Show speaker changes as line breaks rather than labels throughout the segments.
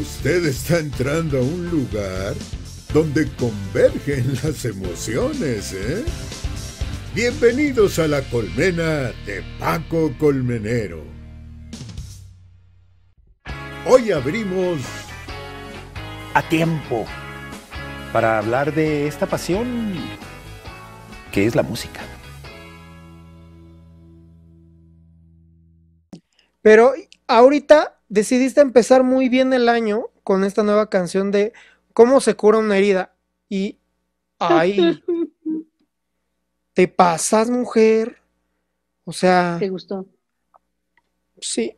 Usted está entrando a un lugar donde convergen las emociones, ¿eh? Bienvenidos a la colmena de Paco Colmenero.
Hoy abrimos a tiempo para hablar de esta pasión que es la música. Pero ahorita decidiste empezar muy bien el año con esta nueva canción de cómo se cura una herida. Y,
ahí
te pasas, mujer. O sea. ¿Te gustó? Sí.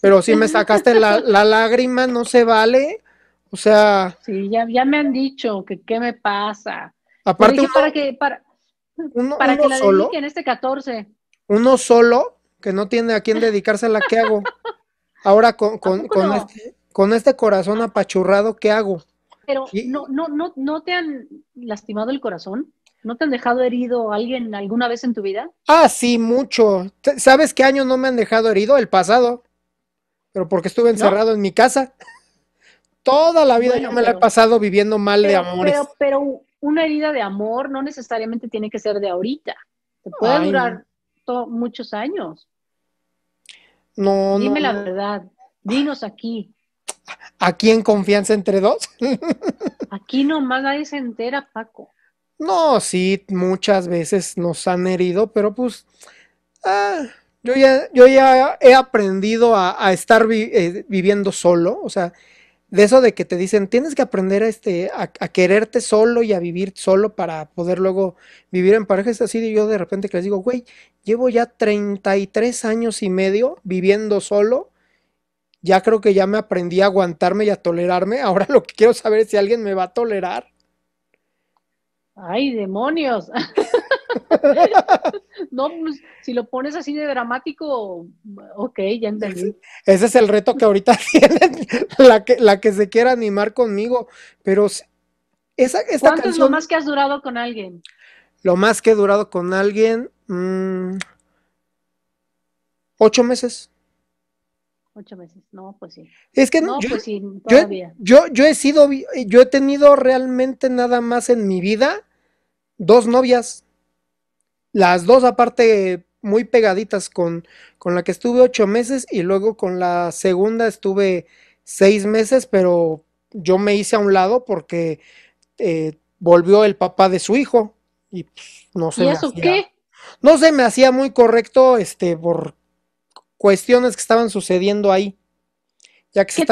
Pero si me sacaste la,
lágrima, no se vale. O sea.
Sí, ya, ya me han dicho que qué me pasa. Aparte. para que, para, solo, este 14.
Uno solo, que no tiene a quién la que hago? Ahora este, con, este, corazón apachurrado, ¿qué hago?
Pero no, no, no, ¿no te han lastimado el corazón? ¿No te han dejado herido alguien alguna vez en tu vida?
Ah, sí, mucho. ¿Sabes qué año no me han dejado herido? El pasado. Pero porque estuve encerrado en mi casa. Toda la vida yo me la he pasado viviendo mal de amores.
Pero, una herida de amor no necesariamente tiene que ser de ahorita.
puede durar
muchos años.
No, Dime la
verdad. Dinos aquí.
¿Aquí en confianza entre dos?
aquí nomás nadie se entera, Paco.
No, sí, muchas veces nos han herido, pero pues ah, yo, ya, yo ya he aprendido a, estar eh, viviendo solo, o sea, de eso de que te dicen, tienes que aprender este, a, este, a, quererte solo y a vivir solo para poder luego vivir en parejas. Así y yo de repente que les digo, güey, llevo ya 33 años y medio viviendo solo. Ya creo que ya me aprendí a aguantarme y a tolerarme. Ahora lo que quiero saber es si alguien
me va a tolerar. Ay, demonios. no, pues, si lo pones así de dramático, ok, ya entendí.
Ese es el reto que ahorita tienen, la que, la que se quiera animar conmigo, pero esa, esta ¿Cuánto es lo más
que has durado con alguien?
Lo más que he durado con alguien, mm, ocho meses.
Ocho meses, no, pues sí. Es que no, pues sí, yo
he sido, yo he tenido realmente nada más en mi vida dos novias las dos aparte muy pegaditas con, con la que estuve ocho meses y luego con la segunda estuve seis meses, pero yo me hice a un lado porque eh, volvió el papá de su hijo y pues, no sé. qué? No se me hacía muy correcto este, por cuestiones que estaban sucediendo ahí. Ya que se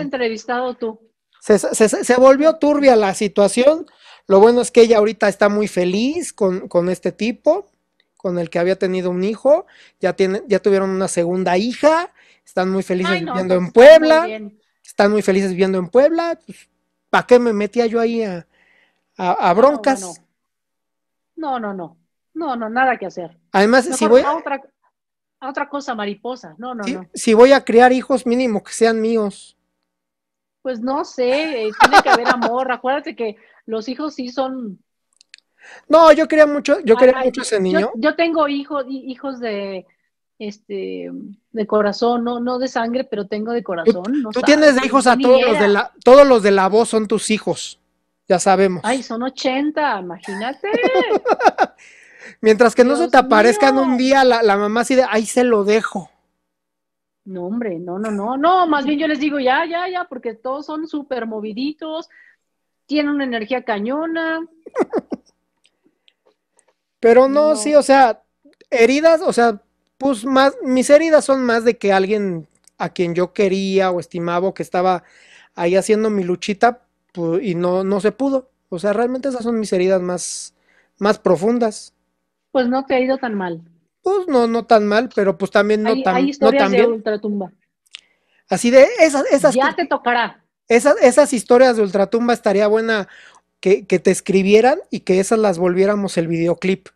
entrevistado tú?
se, volvió turbia la situación lo bueno es que ella ahorita está muy feliz con, este tipo, con el que había tenido un hijo, ya, tiene, ya tuvieron una segunda hija, están muy felices viviendo en Puebla, están muy felices viviendo en Puebla, pues, ¿para qué me metía yo ahí a, broncas?
No, no, no, no, no, nada que hacer. Además, si voy... A otra, a otra cosa, mariposa, no, no, si, no. Si
voy a criar hijos, mínimo que sean míos.
Pues no sé, eh, tiene que haber amor, acuérdate que los hijos sí son... No, yo quería mucho, yo quería mucho ese niño. Yo, tengo hijos, hijos de este de corazón, no, de sangre, pero tengo de corazón. Tú, tienes hijos a todos los de la,
todos los de la voz son tus hijos, ya sabemos.
Ay, son 80, imagínate.
Mientras que no se te aparezcan un día, la, mamá sí, de ahí se lo dejo.
No, hombre, no, no, no, no, más bien yo les digo ya, ya, ya, porque todos son súper moviditos, tiene una energía cañona. Pero
no, sí, o sea, heridas, o sea, pues más, mis heridas son más de que alguien a quien yo quería o estimaba que estaba ahí haciendo mi luchita pues, y no, no se pudo. O sea, realmente esas son mis heridas más, más profundas.
Pues no te ha ido tan mal.
Pues no, no tan mal, pero pues también no tan, hay historias no tan
Ultratumba.
Así de esas, esas. Ya te tocará. Esas, esas historias de ultratumba estaría buena que, que, te escribieran y que esas las volviéramos el videoclip.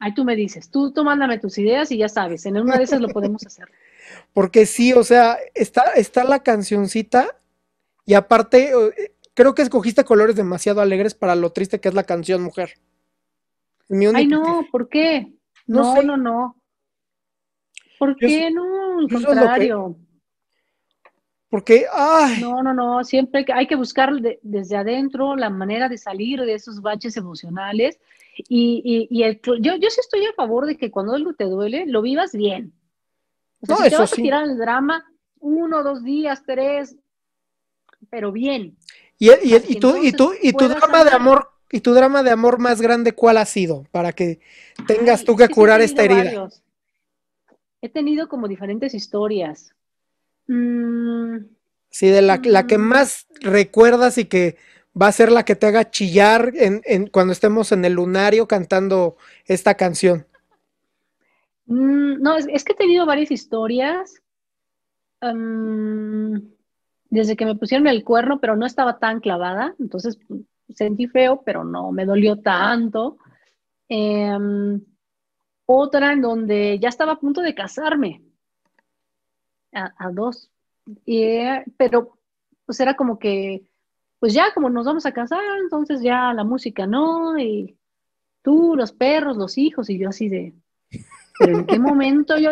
Ahí tú me dices, tú, tú mándame tus ideas y ya sabes, en una de esas lo podemos hacer.
Porque sí, o sea, está, está la cancioncita y aparte eh, creo que escogiste colores demasiado alegres para lo triste que es la canción Mujer.
Ay, no, ¿por qué? No, no, no, ¿Por qué no? contrario. Porque, ay. No, no, no, siempre hay que buscar desde adentro la manera de salir de esos baches emocionales. Y, yo, sí estoy a favor de que cuando algo te duele, lo vivas bien.
no, te eso tirar
el drama, uno, dos días, tres, pero bien.
Y, tú, y, tú, y tu drama de amor, y tu drama de amor más grande, ¿cuál ha sido? Para que tengas tú que curar esta herida.
He tenido como diferentes historias. Mm.
Sí, de la, que mm. más recuerdas y que va a ser la que te haga chillar cuando estemos en el lunario cantando esta canción.
Mm, no, es, que he tenido varias historias. desde que me pusieron el cuerno, pero no estaba tan clavada, entonces sentí feo, pero no me dolió tanto. Em, otra en donde ya estaba a punto de casarme, a, dos. pero pues era como que, pues ya como nos vamos a casar, entonces ya la música no, y tú, los perros, los hijos, y yo así de, pero en qué momento yo,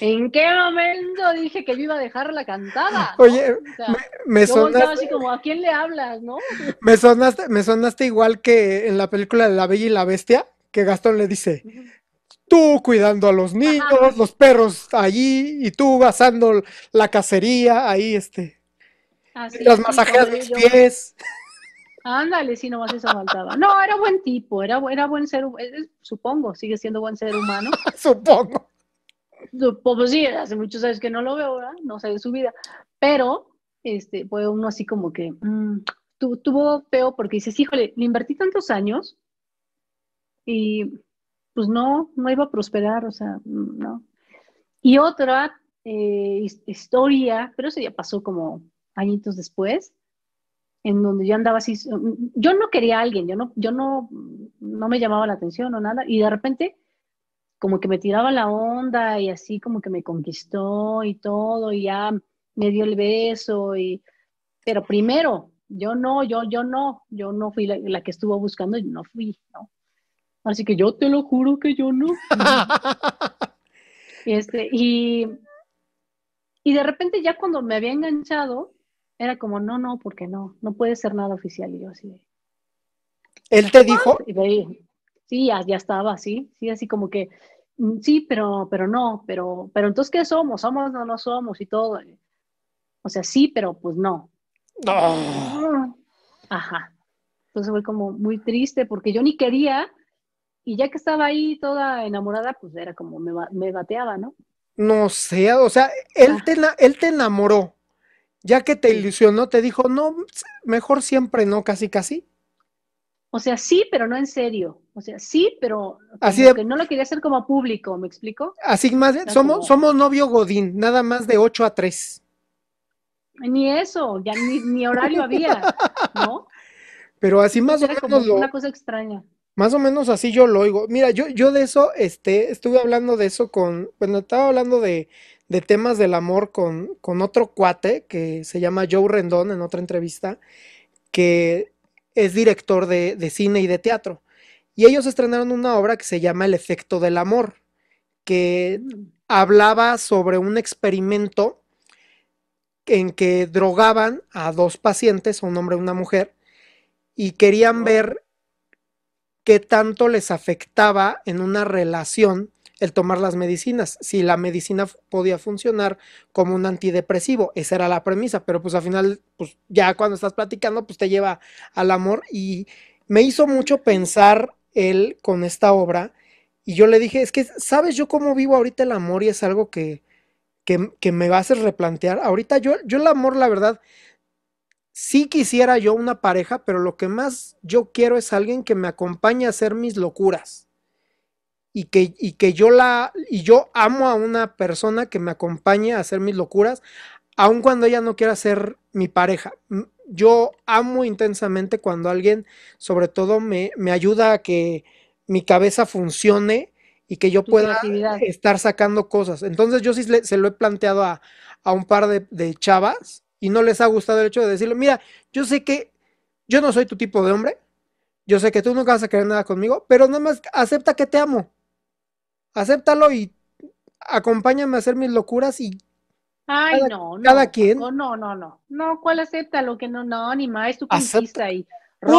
en qué momento dije que yo iba a dejar la cantada. Oye, me, sonaste, como, ¿a quién le hablas, no?
Me sonaste, me sonaste igual que en la película de La Bella y la Bestia, que Gastón le dice, tú cuidando a los niños, los perros allí, y tú basando la cacería ahí, este.
Así las masajeas mis pies. Ándale, si no nomás eso faltaba. No, era buen tipo, era, era buen ser humano. Eh, eh, supongo, sigue siendo buen ser humano. supongo. Pues sí, hace muchos años que no lo veo, ¿verdad? No sé de su vida. Pero, este, fue uno así como que mm, tuvo feo porque dices, híjole, le invertí tantos años y pues no, no iba a prosperar, o sea, no. Y otra eh, historia, pero eso ya pasó como añitos después, en donde yo andaba así, mm, yo no quería a alguien, yo no, yo no, no me llamaba la atención o nada, y de repente como que me tiraba la onda y así como que me conquistó y todo, y ya me dio el beso, y, pero primero, yo no, yo, yo no, yo no fui la, que estuvo buscando, no fui, ¿no? Así que yo te lo juro que yo no. este, y, y de repente ya cuando me había enganchado, era como, no, no, porque no, no puede ser nada oficial. Y yo así ¿Él te dijo? sí, ya, estaba, así sí, así como que, mm, sí, pero, pero no, pero, pero entonces, ¿qué somos? ¿Somos no no somos? Y todo. O sea, sí, pero pues no. Ajá. Entonces fue como muy triste porque yo ni quería y ya que estaba ahí toda enamorada, pues era como me, bateaba, ¿no?
No sé, o sea, él, ah. te, él te enamoró, ya que te ilusionó, te dijo, no, mejor siempre no,
casi, casi. O sea, sí, pero no en serio. O sea, sí, pero así no lo quería hacer como público, ¿me explico? Así más, somos,
somos novio Godín, nada más de 8 a 3.
Ni eso, ya ni, horario había, ¿no?
Pero así más o, menos. Una
cosa extraña.
Más o menos así yo lo oigo. Mira, yo, yo de eso, este, estuve hablando de eso con, bueno, estaba hablando de, de temas del amor con, otro cuate que se llama Joe Rendón en otra entrevista, que es director de, cine y de teatro. Y ellos estrenaron una obra que se llama El efecto del amor, que hablaba sobre un experimento en que drogaban a dos pacientes, un hombre y una mujer, y querían ver qué tanto les afectaba en una relación el tomar las medicinas, si la medicina podía funcionar como un antidepresivo, esa era la premisa, pero pues al final, pues ya cuando estás platicando, pues te lleva al amor y me hizo mucho pensar él con esta obra y yo le dije, es que, ¿sabes yo cómo vivo ahorita el amor y es algo que, que, me va a hacer replantear? Ahorita yo, yo el amor, la verdad, sí quisiera yo una pareja, pero lo que más yo quiero es alguien que me acompañe a hacer mis locuras. Y que, que yo la y yo amo a una persona que me acompañe a hacer mis locuras, aun cuando ella no quiera ser mi pareja. Yo amo intensamente cuando alguien, sobre todo, me, ayuda a que mi cabeza funcione y que yo pueda estar sacando cosas. Entonces yo sí se lo he planteado a, un par de chavas y no les ha gustado el hecho de decirle, mira, yo sé que yo no soy tu tipo de hombre, yo sé que tú nunca vas a querer nada conmigo, pero nada más acepta que te amo. Acéptalo y acompáñame a hacer mis locuras y
Ay, cada, no, no. Cada quien. No, no, no, no. No, ¿cuál acepta lo que no, no, ni más, tu conquista ahí. Pues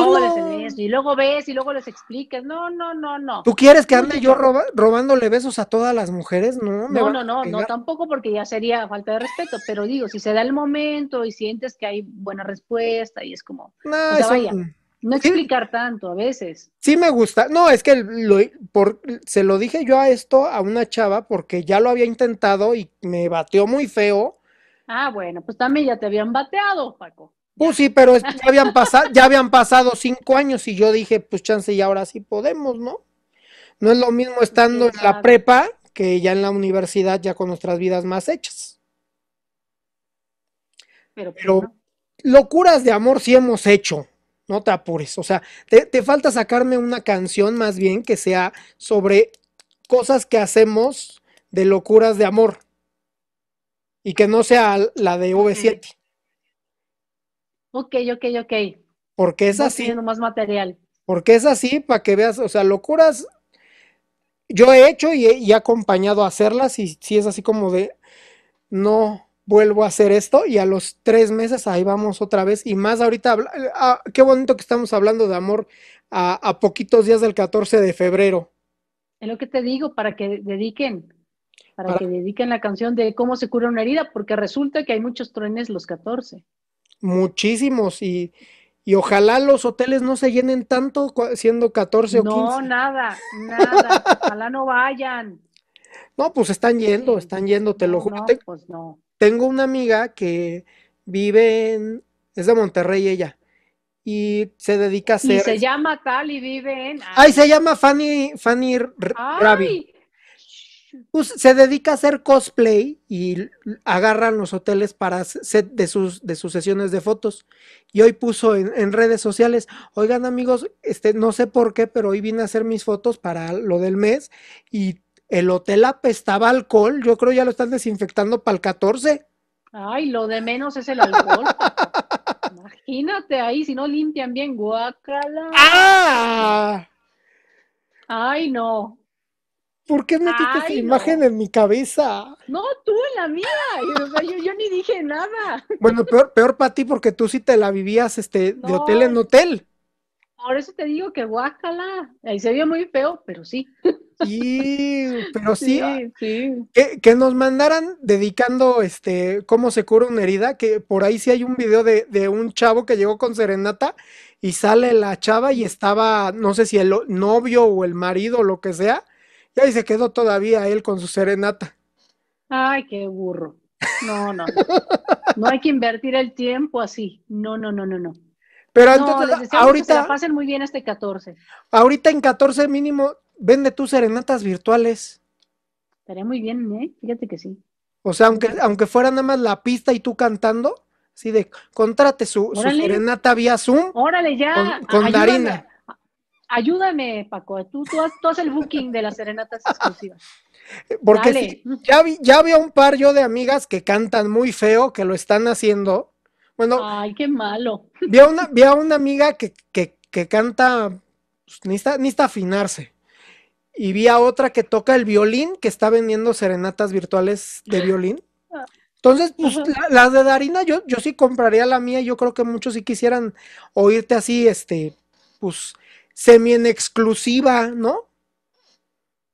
no. y luego ves y luego les explicas. No, no, no, no. ¿Tú
quieres que ande yo robándole besos a todas las mujeres? No, no, no, no, no,
tampoco porque ya sería falta de respeto, pero digo, si se da el momento y sientes que hay buena respuesta y es como, no, mm, explicar tanto a veces.
Sí me gusta, no, es que lo, por, se lo dije yo a esto a una chava porque ya lo había intentado y me bateó muy feo.
Ah, bueno, pues también ya te habían bateado, Paco.
Pues sí, pero ya habían, pasado, ya habían pasado cinco años y yo dije, pues chance, y ahora sí podemos, ¿no? No es lo mismo estando en la prepa que ya en la universidad, ya con nuestras vidas más hechas. Pero, pues, locuras de amor sí hemos hecho, no te apures. O sea, te, te falta sacarme una canción más bien que sea sobre cosas que hacemos de locuras de amor. Y que no sea la de V7.
Ok, ok, ok.
Porque es así.
más material.
Porque es así, para que veas, o sea, locuras. Yo he hecho y he, acompañado a hacerlas y si es así como de, no vuelvo a hacer esto y a los tres meses ahí vamos otra vez y más ahorita, ah, qué bonito que estamos hablando de amor a, poquitos días del 14 de febrero.
Es lo que te digo, para que dediquen, para, que dediquen la canción de cómo se cura una herida, porque resulta que hay muchos truenes los 14
muchísimos y, ojalá los hoteles no se llenen tanto siendo 14 o 15. No,
nada, nada, ojalá no vayan.
No, pues están yendo, están yendo, te lo juro. Pues tengo una amiga que vive en, es de Monterrey ella, y se dedica a hacer. Y se llama
tal y vive en.
Ay, se llama Fanny, Fanny Rabi pues, se dedica a hacer cosplay y agarran los hoteles para set de sus, de sus sesiones de fotos. Y hoy puso en, redes sociales, oigan amigos, este, no sé por qué, pero hoy vine a hacer mis fotos para lo del mes y el hotel apestaba alcohol. Yo creo ya lo están desinfectando para el 14.
Ay, lo de menos es el alcohol. Imagínate ahí, si no limpian bien, guacala ¡Ah! Ay, no.
¿Por qué metiste esa la imagen en mi cabeza?
No, tú en la mía. yo, ni dije nada. Bueno,
peor, peor para ti porque tú sí te la vivías este, de hotel en
hotel. Por eso te digo que guácala. Ahí se vio muy feo, pero sí. Sí, pero sí.
Que, nos mandaran dedicando este cómo se cura una herida, que por ahí sí hay un video de, de, un chavo que llegó con serenata y sale la chava y estaba, no sé si el novio o el marido o lo que sea, y se quedó todavía él con su serenata.
Ay, qué burro. No, no, no. No hay que invertir el tiempo así. No, no, no, no, no.
Pero entonces, ahorita. Que se la
pasen muy bien este 14.
Ahorita en 14 mínimo, vende tus serenatas virtuales. Estaría muy bien, ¿eh? Fíjate que sí. O sea, aunque, aunque fuera nada más la pista y tú cantando, sí de, contrate su, serenata vía
Zoom. Órale, ya. con Darina ayúdame, Paco, tú, tú, el booking de las serenatas exclusivas. Porque
ya, vi, ya a un par yo de amigas que cantan muy feo, que lo están haciendo.
Bueno, ay, qué malo.
Vi a una, una amiga que, que, que canta, pues, necesita, afinarse. Y vi a otra que toca el violín, que está vendiendo serenatas virtuales de violín. Entonces, pues, las de Darina, yo, yo sí compraría la mía. Yo creo que muchos sí quisieran oírte así, este, pues, semi en exclusiva, ¿no?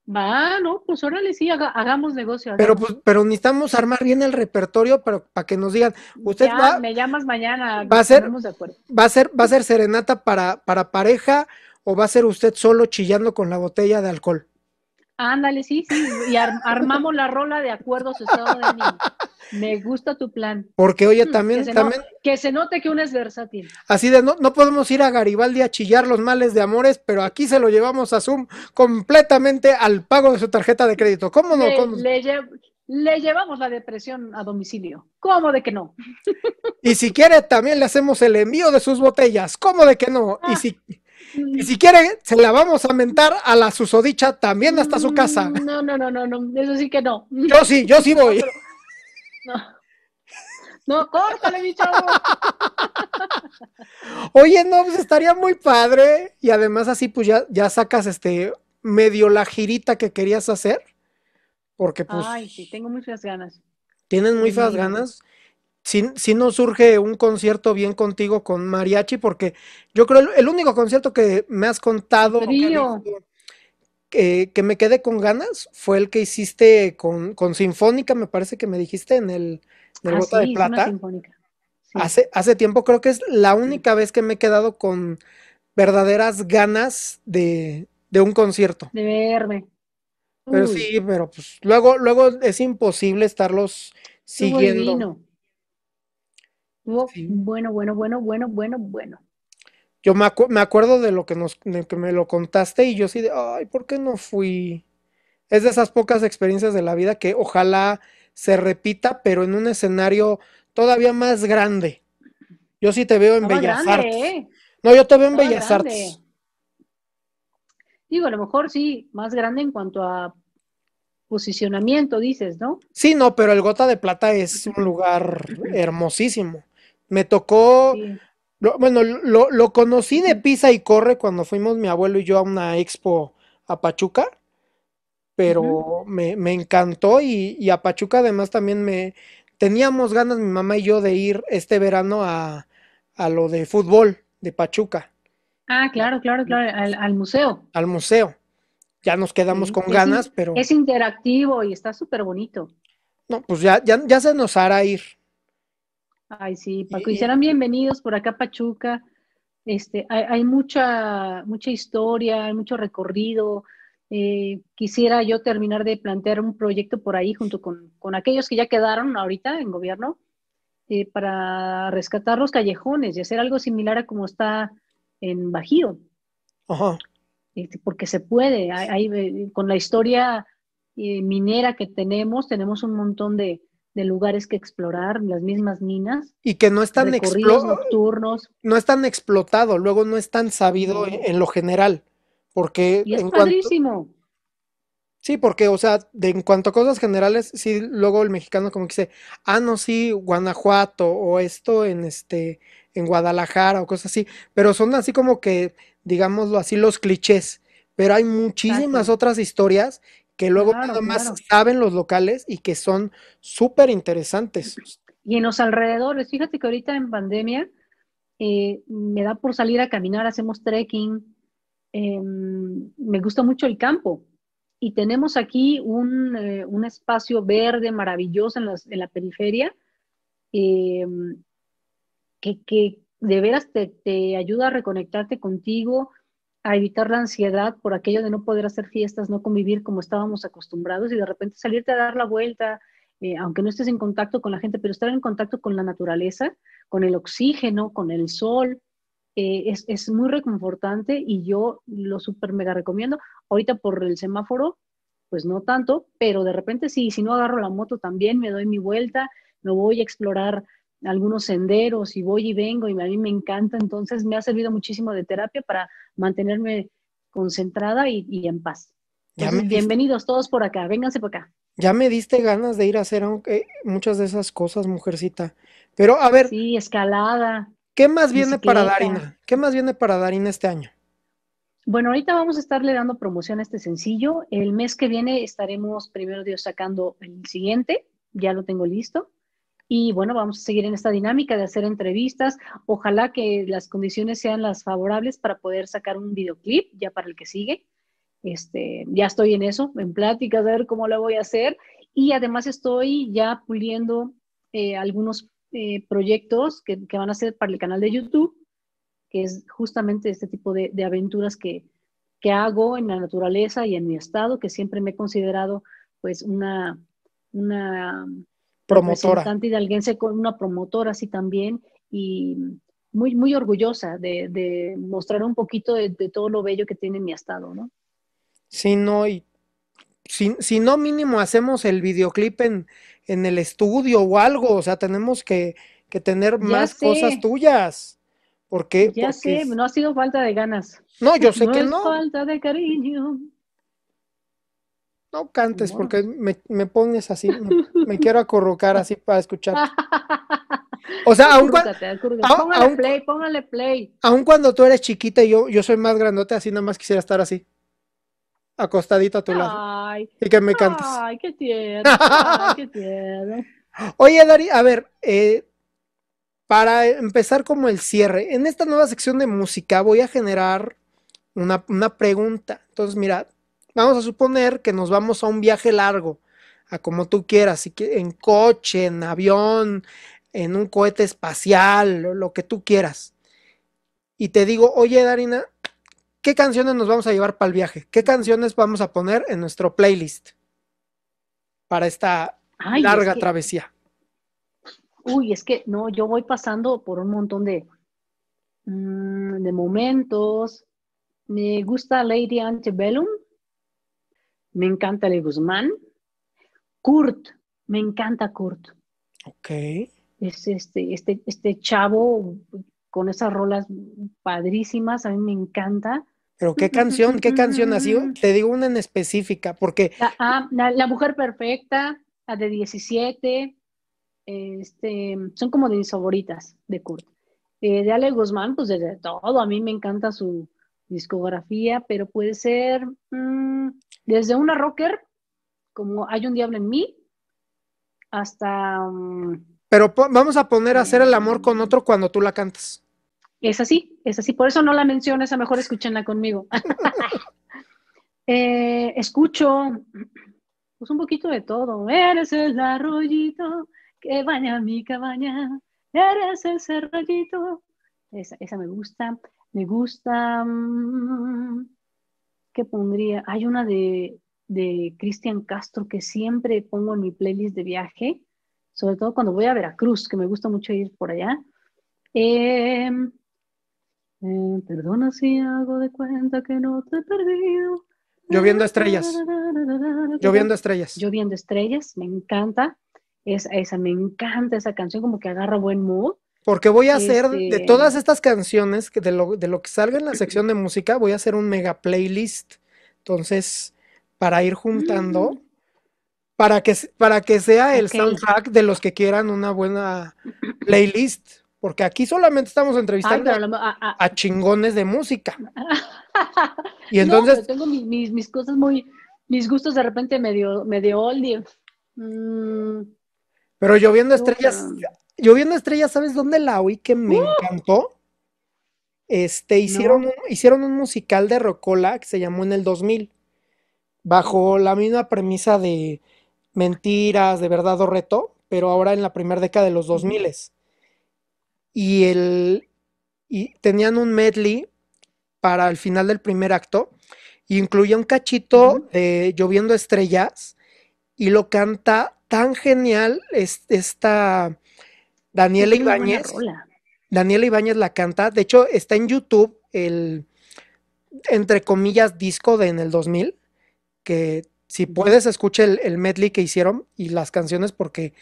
Va, no, pues órale, sí, hagamos negocio. Pero
pues, pero necesitamos armar bien el repertorio para, para que nos digan, usted ya,
Me llamas mañana, va a ser, de acuerdo. Va a
ser, va a ser serenata para, para pareja o va a ser usted solo chillando con la botella de alcohol.
Ándale, sí, sí, y armamos la rola de acuerdo su de ánimo. Me gusta tu plan.
Porque, oye, mm, también. Que se, también... Note,
que se note que uno es versátil.
Así de, no, no podemos ir a Garibaldi a chillar los males de amores, pero aquí se lo llevamos a Zoom completamente al pago de su tarjeta de crédito. ¿Cómo no?
Le, llevamos la depresión a domicilio. ¿Cómo de que no?
Y si quiere, también le hacemos el envío de sus botellas. ¿Cómo de que no? Y ah. si y si quiere, se la vamos a mentar a la susodicha también hasta su casa.
No, no, no, no, no, eso sí que no. Yo sí, yo sí voy. No, no córtale, mi
Oye, no, pues estaría muy padre. Y además así, pues ya, ya sacas este medio la girita que querías hacer. Porque pues... Ay,
sí, tengo muy feas ganas.
Tienes muy feas ganas si, no surge un concierto bien contigo con mariachi, porque yo creo el, el único concierto que me has contado que, me quedé con ganas fue el que hiciste con, Sinfónica, me parece que me dijiste en el, en ah, de Plata. Sí. Hace, hace tiempo creo que es la única vez que me he quedado con verdaderas ganas de, un concierto.
De verme.
Pero sí, pero pues luego, luego es imposible estarlos siguiendo.
Oh, bueno, bueno, bueno, bueno, bueno, bueno.
Yo me, me acuerdo de lo que, nos, que me lo contaste y yo sí de, ay, ¿por qué no fui? Es de esas pocas experiencias de la vida que ojalá se repita, pero en un escenario todavía más grande. Yo sí te veo en no, Bellas Artes. ¿eh? No, yo te veo en Bellas Artes.
Digo, a lo mejor sí, más grande en cuanto a posicionamiento, dices, ¿no?
Sí, no, pero el Gota de Plata es un lugar hermosísimo. Me tocó, bueno, lo, conocí de pisa y corre cuando fuimos mi abuelo y yo a una expo a Pachuca, pero me, encantó y, a Pachuca además también me teníamos ganas mi mamá y yo de ir este verano a, lo de fútbol de Pachuca.
Ah, claro, claro, claro, al, museo.
Al museo. Ya nos quedamos con ganas, pero... Es
interactivo y está súper bonito. No,
pues ya, ya se nos hará ir.
Ay, sí, Paco. Y, serán bienvenidos por acá, Pachuca. Este, hay, mucha, mucha historia, hay mucho recorrido. Eh, quisiera yo terminar de plantear un proyecto por ahí junto con, aquellos que ya quedaron ahorita en gobierno eh, para rescatar los callejones y hacer algo similar a como está en Bajío. Ajá. Este, porque se puede. Hay, eh, con la historia minera que tenemos, tenemos un montón de, de lugares que explorar, las mismas minas.
Y que no están nocturnos. No están explotados explotado, luego no es tan sabido en, lo general. Porque y es padrísimo. Sí, porque, o sea, de, en cuanto a cosas generales, sí, luego el mexicano como que dice, ah, no, sí, Guanajuato, o esto en este, en Guadalajara, o cosas así. Pero son así como que, digámoslo así, los clichés. Pero hay muchísimas otras historias que luego nada más saben los locales y que son súper interesantes.
Y en los alrededores, fíjate que ahorita en pandemia eh, me da por salir a caminar, hacemos trekking, em, me gusta mucho el campo y tenemos aquí un, eh, espacio verde maravilloso en, la periferia em, que, de veras te, te ayuda a reconectarte contigo, a evitar la ansiedad por aquello de no poder hacer fiestas, no convivir como estábamos acostumbrados y de repente salirte a dar la vuelta, eh, aunque no estés en contacto con la gente, pero estar en contacto con la naturaleza, con el oxígeno, con el sol, eh, es, es, muy reconfortante y yo lo súper mega recomiendo. Ahorita por el semáforo, pues no tanto, pero de repente sí, si no agarro la moto también, me doy mi vuelta, me voy a explorar algunos senderos y voy y vengo y a mí me encanta, entonces me ha servido muchísimo de terapia para mantenerme concentrada y, en paz. bienvenidos todos por acá, vénganse por acá.
Ya me diste ganas de ir a hacer muchas de esas cosas, mujercita. Pero a ver. Sí, escalada. ¿Qué más viene para Darina? ¿Qué más viene para Darina este año?
Bueno, ahorita vamos a estarle dando promoción a este sencillo. El mes que viene estaremos primero Dios sacando el siguiente, ya lo tengo listo. Y bueno, vamos a seguir en esta dinámica de hacer entrevistas. Ojalá que las condiciones sean las favorables para poder sacar un videoclip ya para el que sigue. Este, ya estoy en eso, en pláticas, a ver cómo lo voy a hacer. Y además estoy ya puliendo eh, algunos eh, proyectos que, que, van a ser para el canal de YouTube, que es justamente este tipo de, de aventuras que, que hago en la naturaleza y en mi estado, que siempre me he considerado pues una, una promotora. representante hidalguense con una promotora así también y muy, muy orgullosa de, mostrar un poquito de, todo lo bello que tiene mi estado, ¿no?
Sí, no, y si, no mínimo hacemos el videoclip en, en el estudio o algo, o sea, tenemos que, tener más cosas tuyas. ¿Por Ya sé, no
ha sido falta de ganas. No, yo sé que no. Falta de cariño.
No cantes porque me, pones así, me, quiero acorrocar así para escuchar.
O sea, aún cuando. Póngale play,
Aún cuando tú eres chiquita y yo, yo soy más grandote, así nada más quisiera estar así. acostadito a tu lado.
Y que me cantes. Ay, qué tierno. qué tierno.
Oye, Dari, a ver, eh, para empezar como el cierre, en esta nueva sección de música voy a generar una, una pregunta. Entonces, mira, vamos a suponer que nos vamos a un viaje largo, a como tú quieras, en coche, en avión, en un cohete espacial, lo que tú quieras. Y te digo, oye Darina, ¿qué canciones nos vamos a llevar para el viaje? ¿Qué canciones vamos a poner en nuestro playlist para esta larga travesía?
Uy, es que no, yo voy pasando por un montón de, mm, de momentos. Me gusta Lady Antebellum me encanta Ale Guzmán. Kurt, me encanta Kurt. Ok. Es este, este, este chavo con esas rolas padrísimas, a mí me encanta. Pero qué canción, qué canción ha sido?
Te digo una en específica, porque...
La, ah, Mujer Perfecta, la de 17, este, son como de mis favoritas de Kurt. Eh, de Ale Guzmán, pues de todo, a mí me encanta su, discografía, pero puede ser mm, desde una rocker, como Hay un diablo en mí, hasta... Mm,
pero vamos a poner a hacer el amor con otro cuando tú la cantas.
Es así, es así. Por eso no la menciono, a mejor escúchenla conmigo. Eh, escucho pues un poquito de todo. Eres el arroyito que baña mi cabaña. Eres el cerrallito. Esa, esa me gusta. Me gusta. Mm, ¿Qué pondría? Hay una de, Cristian Castro que siempre pongo en mi playlist de viaje, sobre todo cuando voy a Veracruz, que me gusta mucho ir por allá. Eh, perdona si hago de cuenta que no te he perdido.
Lloviendo estrellas.
Lloviendo estrellas. Lloviendo estrellas, me encanta. esa, me encanta esa canción, como que agarra buen mood.
Porque voy a hacer de todas
estas canciones, de
lo, que salga en la sección de música, voy a hacer un mega playlist. Entonces, para ir juntando, mm. para, que, para que sea el soundtrack de los que quieran una buena playlist. Porque aquí solamente estamos entrevistando
a, chingones de música. y entonces. tengo mis, cosas muy. Mis gustos de repente medio, medio oldie. Mm.
Pero lloviendo estrellas, lloviendo estrellas, ¿sabes dónde la oí que me ¡Uh! encantó? Este, hicieron, hicieron un musical de Rocola que se llamó en el 2000, bajo la misma premisa de mentiras, de verdad o reto, pero ahora en la primera década de los 2000. Y, el, y tenían un medley para el final del primer acto, y incluía un cachito de Lloviendo Estrellas, y lo canta tan genial esta Daniela Ibáñez. Daniela Ibáñez la canta, de hecho está en YouTube el, entre comillas, disco de en el 2000, que si puedes escucha el, el medley que hicieron y las canciones porque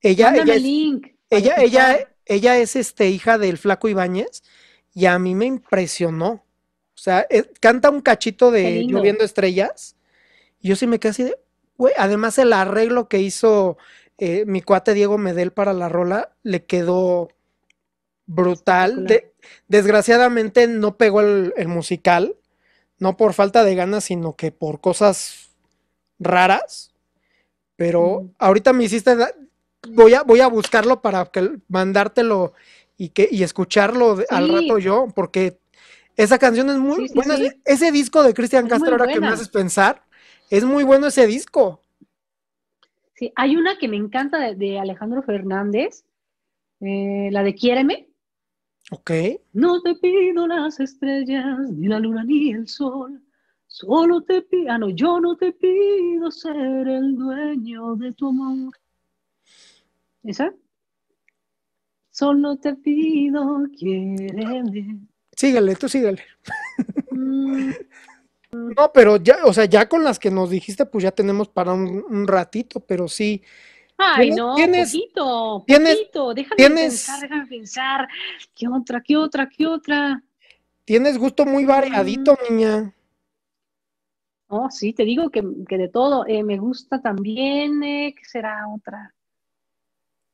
ella... ella, link ella, es este, hija del flaco Ibáñez y a mí me impresionó. O sea, eh, canta un cachito de Lloviendo Estrellas. Y yo sí me quedé así de, además el arreglo que hizo eh, mi cuate Diego Medel para la rola le quedó brutal. desgraciadamente no pegó el, musical, no por falta de ganas, sino que por cosas raras. Pero ahorita me hiciste, voy a, voy a buscarlo para que, mandártelo y, que, escucharlo al rato yo, porque esa canción es muy buena. Ese disco de Cristian Castro, ahora que me haces pensar, es muy bueno ese disco.
Sí, hay una que me encanta de, Alejandro Fernández, eh, la de Quiéreme. Ok. No te pido las estrellas, ni la luna, ni el sol. Solo te pido, ah, yo no te pido ser el dueño de tu amor. ¿Esa? Solo te pido, quiéreme.
Síguele, tú síguele.
Mm.
No, pero ya, o sea, ya con las que nos dijiste, pues ya tenemos para un, ratito, pero sí. Ay, no, ¿tienes,
poquito, poquito, déjame pensar, déjame pensar. ¿Qué otra, qué otra, qué otra? Tienes gusto muy mm. variadito, niña. Oh, sí, te digo que, de todo. Eh, me gusta también, eh, ¿qué será otra?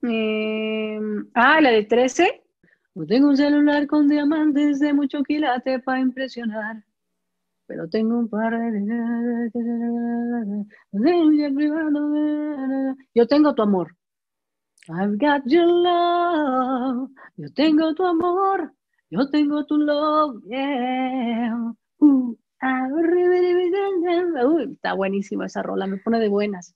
Eh, ah, la de 13. Pues tengo un celular con diamantes de mucho quilate para impresionar pero tengo un par de... Yo tengo tu amor. I've got your love. Yo tengo tu amor. Yo tengo tu love. está buenísima esa rola, me pone de buenas.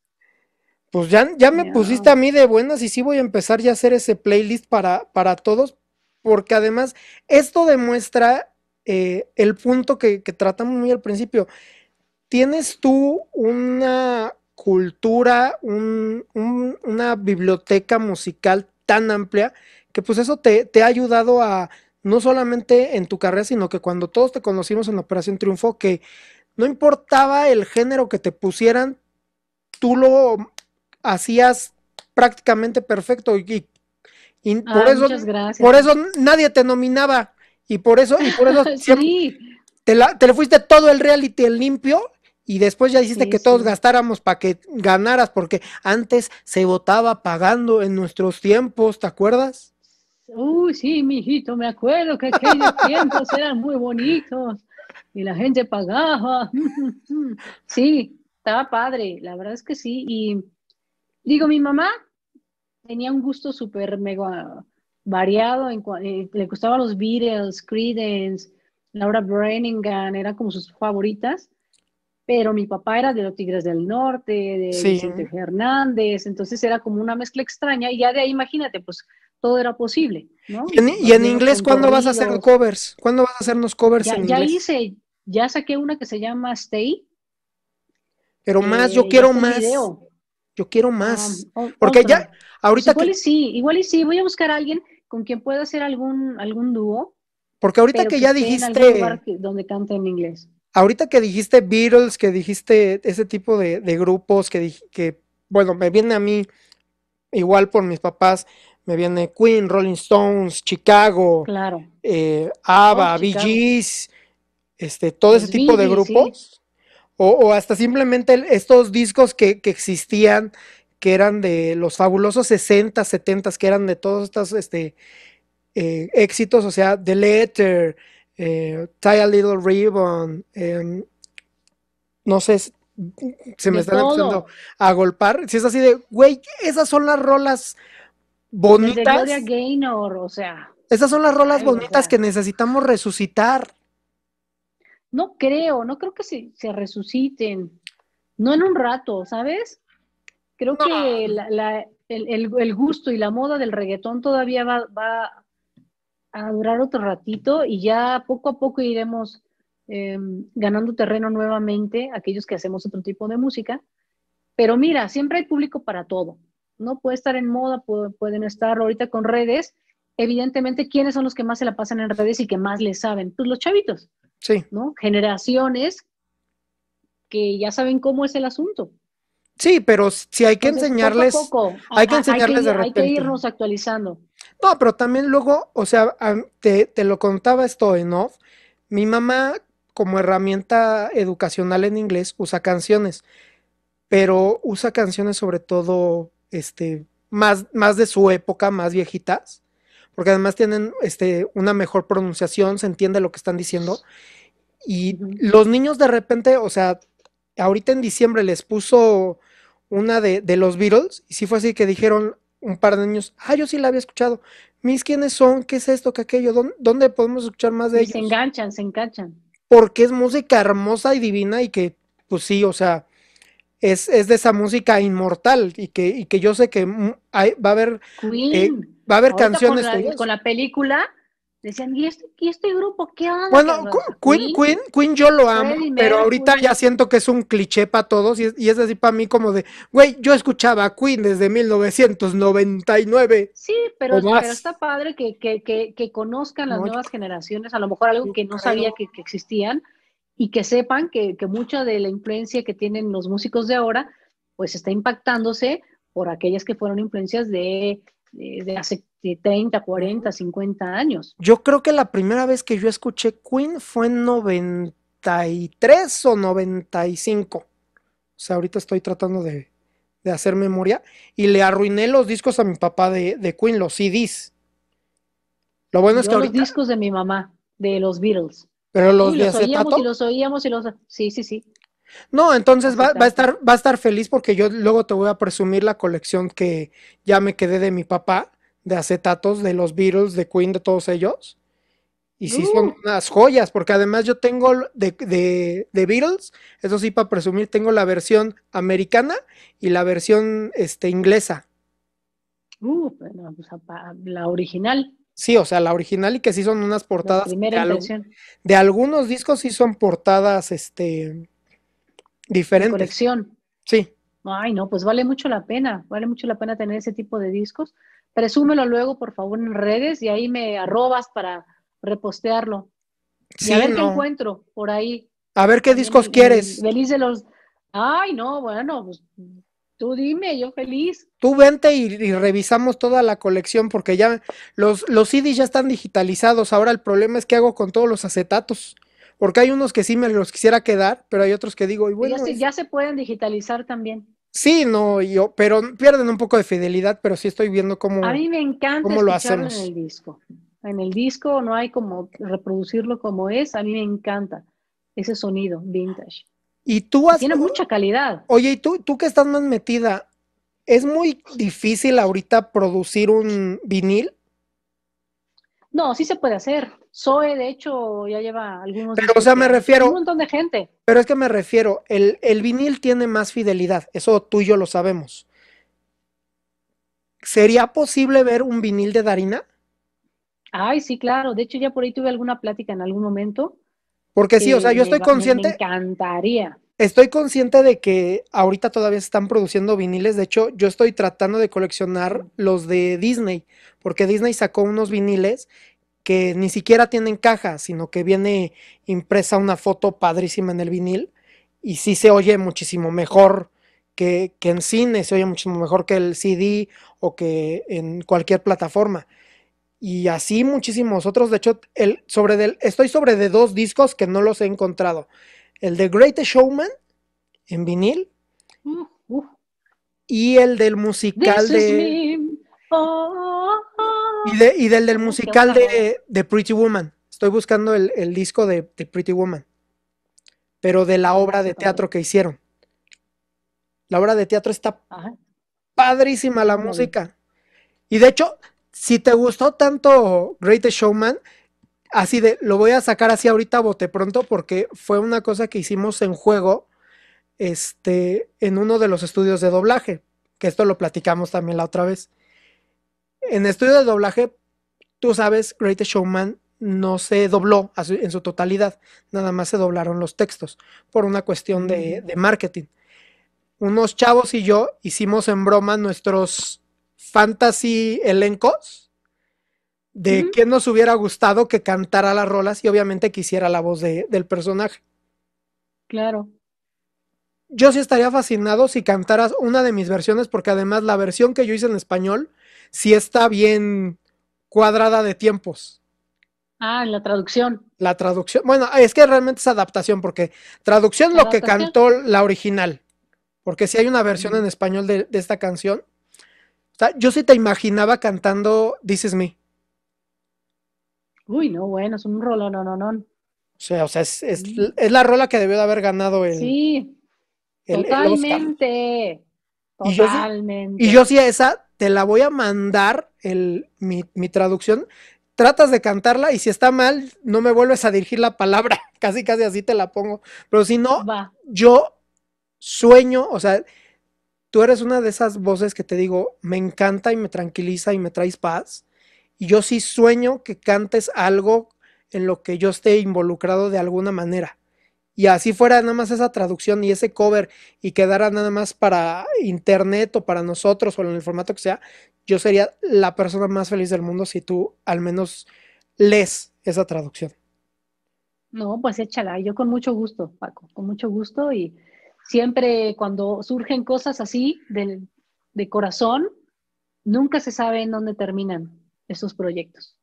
Pues ya, ya me pusiste a mí de buenas y sí voy a empezar ya a hacer ese playlist para, para todos, porque además esto demuestra eh, el punto que, tratamos muy al principio. ¿Tienes tú una cultura, una biblioteca musical tan amplia que pues eso te, ha ayudado a no solamente en tu carrera, sino que cuando todos te conocimos en la Operación Triunfo, que no importaba el género que te pusieran, tú lo hacías prácticamente perfecto y, ah, por, eso, por eso nadie te nominaba, y por eso, y por eso sí. te, la, le fuiste todo el reality el limpio y después ya hiciste que todos gastáramos para que ganaras, porque antes se votaba pagando en nuestros tiempos, ¿te acuerdas?
Uy, uh, sí, mijito, me acuerdo que aquellos tiempos eran muy bonitos y la gente pagaba. sí, estaba padre, la verdad es que sí. Y digo, mi mamá tenía un gusto súper mega variado, eh, le gustaban los Beatles, Creedence, Laura Brenningan, eran como sus favoritas, pero mi papá era de los Tigres del Norte, de Fernández, entonces era como una mezcla extraña y ya de ahí imagínate, pues todo era posible. ¿Y, en, inglés cuándo vas a hacer
covers? ¿Cuándo vas a hacernos covers en inglés? Ya
hice, ya saqué una que se llama Stay.
Pero eh, más, yo quiero más. Yo quiero más.
porque ya, pues ahorita. igual y sí, igual y sí, voy a buscar a alguien con quien pueda hacer algún, algún dúo.
Porque ahorita que, ya dijiste...
donde en inglés.
Ahorita que dijiste Beatles, que dijiste ese tipo de, grupos, que, que, bueno, me viene a mí, igual por mis papás, me viene Queen, Rolling Stones, Chicago, claro. eh, ABBA, oh, este, todo ese tipo de grupos. O, o, hasta simplemente estos discos que, que existían que eran de los fabulosos 60, 70, que eran de todos estos este, eh, éxitos, o sea, The Letter, eh, Tie a Little Ribbon, no sé, se
me están empezando
a golpar. Si es así de, güey, esas son las rolas pues bonitas. De
Gaynor, o sea.
Esas son las rolas bonitas que necesitamos
resucitar. No creo, no creo que se resuciten. No en un rato, ¿sabes? Creo que el, gusto y la moda del reggaetón todavía va, a durar otro ratito y ya poco a poco iremos em, ganando terreno nuevamente aquellos que hacemos otro tipo de música. Pero mira, siempre hay público para todo. No puede estar en moda, pueden estar ahorita con redes. Evidentemente, ¿quiénes son los que más se la pasan en redes y que más le saben? Pues los chavitos. Sí. ¿No? Generaciones que ya saben cómo es el asunto.
Sí, pero si hay que enseñarles, hay que enseñarles de repente. Hay que irnos
actualizando.
No, pero también luego, o sea, te, lo contaba esto en off, mi mamá como herramienta educacional en inglés usa canciones, pero usa canciones sobre todo, este, más, más de su época, más viejitas, porque además tienen, este, una mejor pronunciación, se entiende lo que están diciendo, y los niños de repente, o sea, ahorita en diciembre les puso una de, los Beatles, y sí fue así que dijeron un par de niños, ah, yo sí la había escuchado. Mis, ¿quiénes son? ¿Qué es esto? ¿Qué aquello? ¿Dónde, podemos escuchar más de
y Se enganchan, se enganchan.
Porque es música hermosa y divina y que, pues sí, o sea, es, es de esa música inmortal y que, y que yo sé que mm, va a haber,
eh, va a haber canciones. con la película Decían, este, ¿y este, grupo qué onda? Bueno,
Queen, yo lo amo, pero ahorita ya siento que es un cliché para todos y es, así para mí como de, güey, yo escuchaba a Queen desde 1999.
Sí, pero, está padre que, conozcan las nuevas generaciones, a lo mejor algo que no sabía que, existían y que sepan que, mucha de la influencia que tienen los músicos de ahora, pues está impactándose por aquellas que fueron influencias de de, hace 70, 30, 40, 50 años.
Yo creo que la primera vez que yo escuché Queen fue en 93 o 95. O sea, ahorita estoy tratando de, hacer memoria y le arruiné los discos a mi papá de, Queen, los CDs. Lo bueno es que Los
discos de mi mamá, de los Beatles.
Pero los los Oíamos y
los oíamos y los. Sí, sí, sí.
No, entonces va, a estar, va a estar feliz porque yo luego te voy a presumir la colección que ya me quedé de mi papá, de acetatos de los Beatles, de Queen, de todos ellos. Y sí son uh. unas joyas, porque además yo tengo de, Beatles, eso sí, para presumir, tengo la versión americana y la versión este, inglesa.
Uh, bueno, la original. Sí, o sea,
la original y que sí son unas portadas. de, de, algunos discos sí son portadas este diferentes.
colección. Sí. Ay, no, pues vale mucho la pena, vale mucho la pena tener ese tipo de discos presúmelo luego, por favor, en redes y ahí me arrobas para repostearlo. y a ver qué encuentro por ahí. A ver qué discos quieres. Feliz de los. Ay, no, bueno, pues, tú dime, yo feliz.
Tú vente y, revisamos toda la colección porque ya los, los CDs ya están digitalizados. Ahora el problema es que hago con todos los acetatos. Porque hay unos que sí me los quisiera quedar, pero hay otros que digo, y Ya
ya se pueden digitalizar también.
Sí, no, yo, pero pierden un poco de fidelidad, pero sí estoy viendo
cómo. A mí me encanta cómo lo hacemos. en el disco. En el disco no hay como reproducirlo como es. A mí me encanta ese sonido vintage. Y tú has, Tiene mucha
calidad. Oye, y tú, tú que estás más metida, ¿es muy difícil ahorita producir un vinil?
No, sí se puede hacer. Zoe, de hecho, ya lleva algunos. Pero, o sea, me refiero. Un montón de gente.
Pero es que me refiero, el, vinil tiene más fidelidad. Eso tú y yo lo sabemos. ¿Sería posible ver un vinil de Darina?
Ay, sí, claro. De hecho, ya por ahí tuve alguna plática en algún momento.
Porque sí, o sea, yo eh, estoy consciente. Me
encantaría.
Estoy consciente de que ahorita todavía se están produciendo viniles. De hecho, yo estoy tratando de coleccionar los de Disney, porque Disney sacó unos viniles que ni siquiera tienen caja, sino que viene impresa una foto padrísima en el vinil y sí se oye muchísimo mejor que, en cine, se oye muchísimo mejor que el CD o que en cualquier plataforma. Y así muchísimos otros. De hecho, el, sobre estoy sobre de dos discos que no los he encontrado el de Greatest Showman en vinil uh, uh. y el del musical de y, de, y del, del musical de, Pretty Woman. Estoy buscando el, disco de, de, Pretty Woman, pero de la obra de teatro que hicieron. La obra de teatro está padrísima la música. Y de hecho, si te gustó tanto Greatest Showman, así de, lo voy a sacar así ahorita bote pronto porque fue una cosa que hicimos en juego, este, en uno de los estudios de doblaje, que esto lo platicamos también la otra vez. En estudio de doblaje, tú sabes, Great Showman no se dobló en su totalidad, nada más se doblaron los textos por una cuestión de, mm. de marketing. Unos chavos y yo hicimos en broma nuestros fantasy elencos de nos hubiera gustado que cantara las rolas y obviamente quisiera la voz del personaje. Claro. Yo sí estaría fascinado si cantaras una de mis versiones, porque además la versión que yo hice en español sí está bien cuadrada de tiempos.
Ah, la traducción.
La traducción. Bueno, es que realmente es adaptación, porque traducción lo que cantó la original. Porque si hay una versión en español de, esta canción. yo sí te imaginaba cantando This Me.
Uy, no, bueno, es un rolo,
no, no, no. O sea, o sea es, la rola que debió de haber ganado el.
Sí. totalmente. Totalmente. Y yo,
sí esa te la voy a mandar el, mi, traducción. Tratas de cantarla y si está mal, no me vuelves a dirigir la palabra. Casi, casi así te la pongo. Pero si no, yo sueño, o sea, tú eres una de esas voces que te digo, me encanta y me tranquiliza y me traes paz. Y yo sí sueño que cantes algo en lo que yo esté involucrado de alguna manera. Y así fuera nada más esa traducción y ese cover y quedara nada más para internet o para nosotros o en el formato que sea, yo sería la persona más feliz del mundo si tú al menos lees esa traducción.
No, pues échala, yo con mucho gusto, Paco, con mucho gusto y siempre cuando surgen cosas así del, de corazón, nunca se sabe en dónde terminan esos proyectos.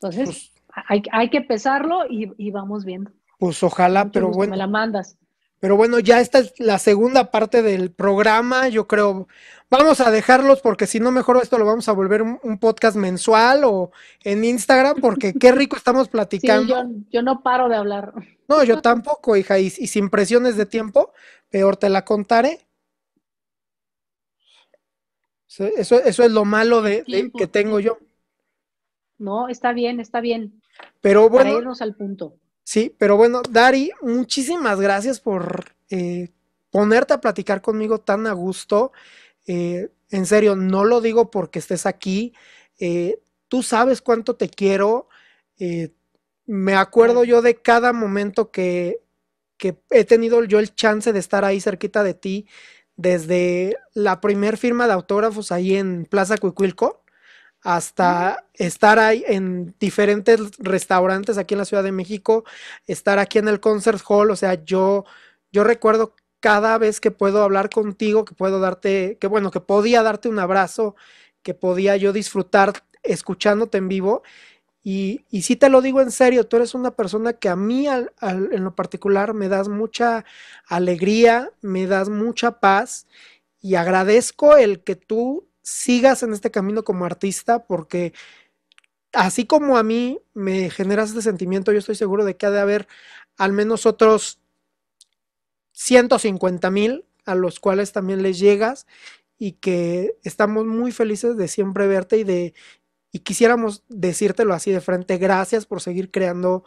Entonces, pues, hay, que pesarlo y, vamos viendo.
Pues ojalá, pero bueno. Me la mandas. Pero bueno, ya esta es la segunda parte del programa, yo creo. Vamos a dejarlos porque si no, mejor esto lo vamos a volver un, podcast mensual o en Instagram porque qué rico estamos platicando.
yo, no paro de hablar.
No, yo tampoco, hija, y, sin presiones de tiempo, peor te la contaré. Eso, es lo malo de que tengo yo.
No, está bien, está bien.
Pero bueno. Para al punto. Sí, pero bueno, Dari, muchísimas gracias por eh, ponerte a platicar conmigo tan a gusto. Eh, en serio, no lo digo porque estés aquí. Eh, tú sabes cuánto te quiero. me acuerdo yo de cada momento que, que he tenido yo el chance de estar ahí cerquita de ti, desde la primer firma de autógrafos ahí en Plaza Cuicuilco hasta estar ahí en diferentes restaurantes aquí en la Ciudad de México, estar aquí en el concert hall, o sea, yo, yo recuerdo cada vez que puedo hablar contigo, que puedo darte, que bueno, que podía darte un abrazo, que podía yo disfrutar escuchándote en vivo. Y, y sí te lo digo en serio, tú eres una persona que a mí en lo particular me das mucha alegría, me das mucha paz y agradezco el que tú sigas en este camino como artista porque así como a mí me generas este sentimiento, yo estoy seguro de que ha de haber al menos otros 150 mil a los cuales también les llegas y que estamos muy felices de siempre verte y de y quisiéramos decírtelo así de frente, gracias por seguir creando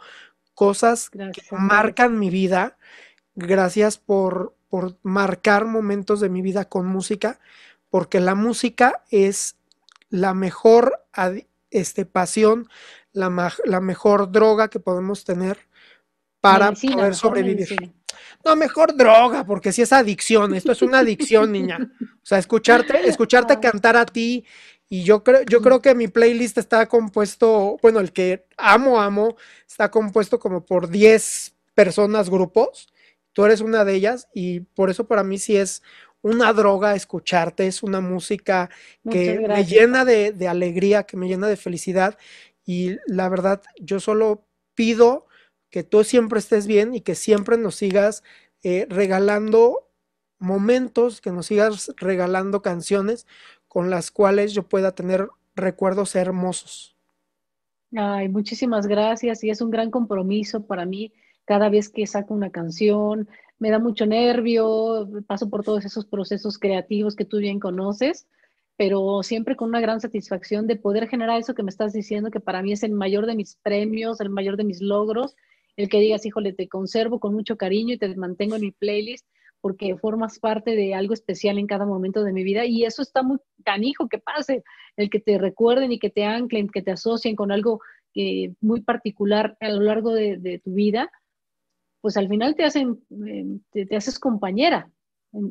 cosas que marcan mi vida, gracias por, por marcar momentos de mi vida con música porque la música es la mejor este, pasión, la, mejor droga que podemos tener para poder sobrevivir. No, mejor droga, porque si es adicción, esto es una adicción, niña. O sea, escucharte, escucharte cantar a ti. Y yo creo, yo creo que mi playlist está compuesto, bueno, el que amo, amo, está compuesto como por 10 personas, grupos. Tú eres una de ellas y por eso para mí sí es una droga escucharte, es una música que me llena de, alegría, que me llena de felicidad y la verdad yo solo pido que tú siempre estés bien y que siempre nos sigas eh, regalando momentos, que nos sigas regalando canciones con las cuales yo pueda tener recuerdos hermosos.
Ay, muchísimas gracias y es un gran compromiso para mí cada vez que saco una canción, me da mucho nervio, paso por todos esos procesos creativos que tú bien conoces, pero siempre con una gran satisfacción de poder generar eso que me estás diciendo, que para mí es el mayor de mis premios, el mayor de mis logros, el que digas, híjole, te conservo con mucho cariño y te mantengo en mi playlist porque formas parte de algo especial en cada momento de mi vida y eso está muy canijo que pase, el que te recuerden y que te anclen, que te asocien con algo eh, muy particular a lo largo de, de tu vida pues al final te, hacen, eh, te, haces compañera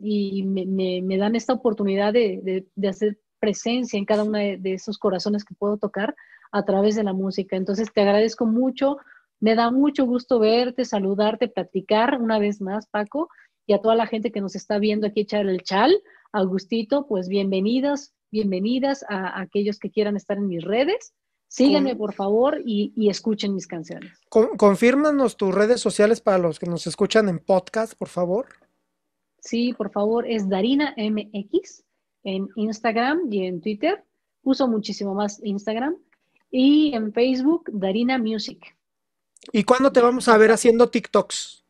y me, dan esta oportunidad de, hacer presencia en cada uno de, esos corazones que puedo tocar a través de la música. Entonces te agradezco mucho, me da mucho gusto verte, saludarte, platicar una vez más, Paco, y a toda la gente que nos está viendo aquí echar el chal, Augustito, pues bienvenidas, bienvenidas a aquellos que quieran estar en mis redes Síganme, por favor, y, escuchen mis canciones.
confírmanos tus redes sociales para los que nos escuchan en podcast, por favor.
Sí, por favor, es Darina MX en Instagram y en Twitter. Uso muchísimo más Instagram. Y en Facebook, Darina Music.
¿Y cuándo te vamos a ver haciendo TikToks?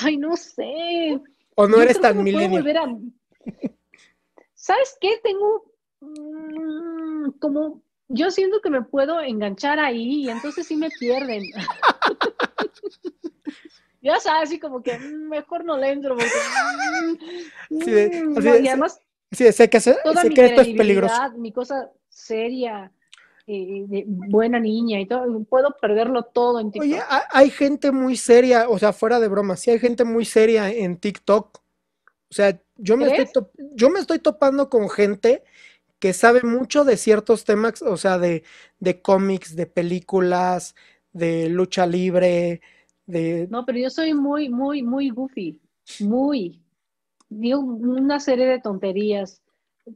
Ay, no sé. ¿O no eres tan milenial? ¿Sabes qué? Tengo mm, como yo siento que me puedo enganchar ahí y entonces sí me pierden. ya sabes, así como que mm, mejor no le entro. Mm, mm". y además, sí, sé que, mi esto es peligroso. Mi cosa seria, eh, de buena niña y todo, puedo perderlo todo en TikTok. Oye,
hay gente muy seria, o sea, fuera de broma, sí hay gente muy seria en TikTok. O sea, yo me, yo me estoy topando con gente que sabe mucho de ciertos temas, o sea, de, cómics, de películas, de lucha libre, de...
No, pero yo soy muy, muy, muy goofy, muy. Digo una serie de tonterías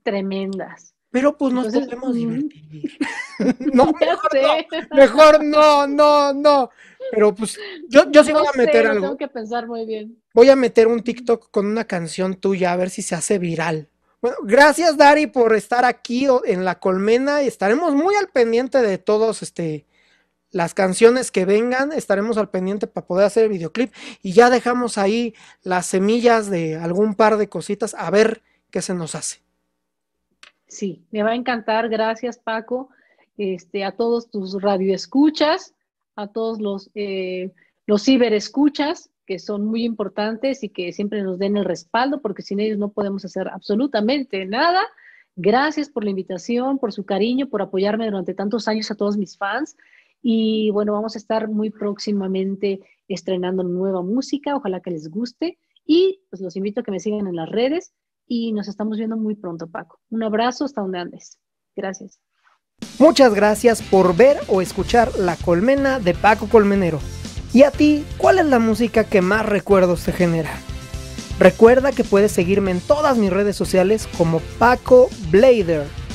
tremendas.
Pero pues nos podemos divertir. no, mejor
no, mejor
no, no, no. Pero pues yo, yo sí voy a meter algo. Tengo
que pensar muy bien.
Voy a meter un TikTok con una canción tuya a ver si se hace viral. Bueno, gracias Dari por estar aquí en la colmena y estaremos muy al pendiente de todos este, las canciones que vengan, estaremos al pendiente para poder hacer el videoclip y ya dejamos ahí las semillas de algún par de cositas a ver qué se nos hace.
Sí, me va a encantar, gracias Paco, este, a todos tus radioescuchas, a todos los, eh, los ciberescuchas, que son muy importantes y que siempre nos den el respaldo, porque sin ellos no podemos hacer absolutamente nada. Gracias por la invitación, por su cariño, por apoyarme durante tantos años a todos mis fans. Y bueno, vamos a estar muy próximamente estrenando nueva música, ojalá que les guste. Y pues los invito a que me sigan en las redes y nos estamos viendo muy pronto, Paco. Un abrazo hasta donde andes. Gracias.
Muchas gracias por ver o escuchar La Colmena de Paco Colmenero. ¿Y a ti cuál es la música que más recuerdos te genera? Recuerda que
puedes seguirme en todas mis redes sociales como Paco Blader